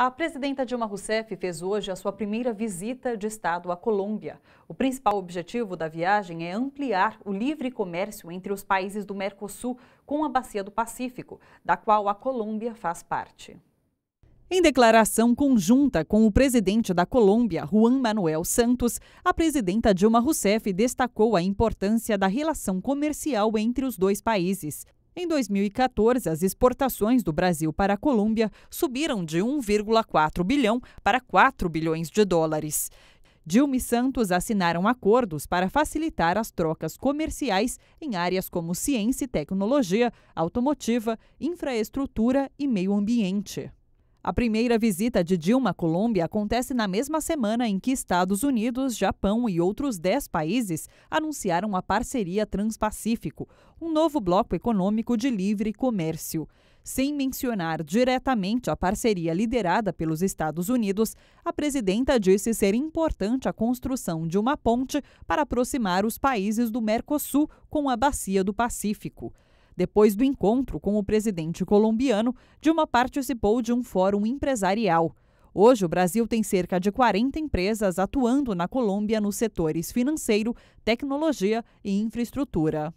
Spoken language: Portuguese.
A presidenta Dilma Rousseff fez hoje a sua primeira visita de Estado à Colômbia. O principal objetivo da viagem é ampliar o livre comércio entre os países do Mercosul com a Bacia do Pacífico, da qual a Colômbia faz parte. Em declaração conjunta com o presidente da Colômbia, Juan Manuel Santos, a presidenta Dilma Rousseff destacou a importância da relação comercial entre os dois países. Em 2014, as exportações do Brasil para a Colômbia subiram de 1,4 bilhão para 4 bilhões de dólares. Dilma e Santos assinaram acordos para facilitar as trocas comerciais em áreas como ciência e tecnologia, automotiva, infraestrutura e meio ambiente. A primeira visita de Dilma à Colômbia acontece na mesma semana em que Estados Unidos, Japão e outros 10 países anunciaram a Parceria Transpacífico, um novo bloco econômico de livre comércio. Sem mencionar diretamente a parceria liderada pelos Estados Unidos, a presidenta disse ser importante a construção de uma ponte para aproximar os países do Mercosul com a Bacia do Pacífico. Depois do encontro com o presidente colombiano, Dilma participou de um fórum empresarial. Hoje, o Brasil tem cerca de 40 empresas atuando na Colômbia nos setores financeiro, tecnologia e infraestrutura.